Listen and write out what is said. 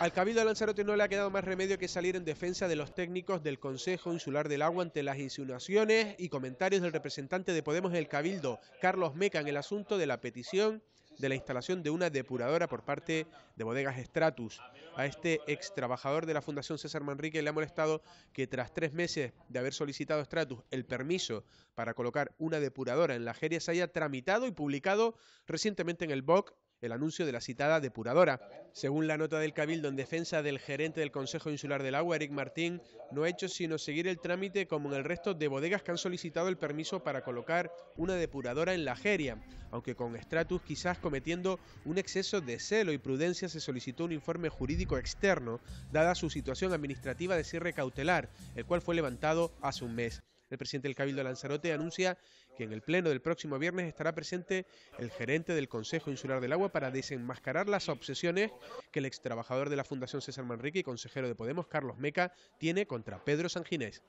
Al Cabildo de Lanzarote no le ha quedado más remedio que salir en defensa de los técnicos del Consejo Insular del Agua ante las insinuaciones y comentarios del representante de Podemos en el Cabildo, Carlos Meca, en el asunto de la petición de la instalación de una depuradora por parte de Bodegas Stratus. A este ex trabajador de la Fundación César Manrique le ha molestado que tras tres meses de haber solicitado Stratus el permiso para colocar una depuradora en la Jeria se haya tramitado y publicado recientemente en el BOC el anuncio de la citada depuradora. Según la nota del Cabildo en defensa del gerente del Consejo Insular del Agua, Eric Martín, no ha hecho sino seguir el trámite como en el resto de bodegas que han solicitado el permiso para colocar una depuradora en la Jeria, aunque con estratus quizás cometiendo un exceso de celo y prudencia se solicitó un informe jurídico externo, dada su situación administrativa de cierre cautelar, el cual fue levantado hace un mes el presidente del Cabildo de Lanzarote anuncia que en el pleno del próximo viernes estará presente el gerente del Consejo Insular del Agua para desenmascarar las obsesiones que el ex trabajador de la Fundación César Manrique y consejero de Podemos, Carlos Meca, tiene contra Pedro Sanginés.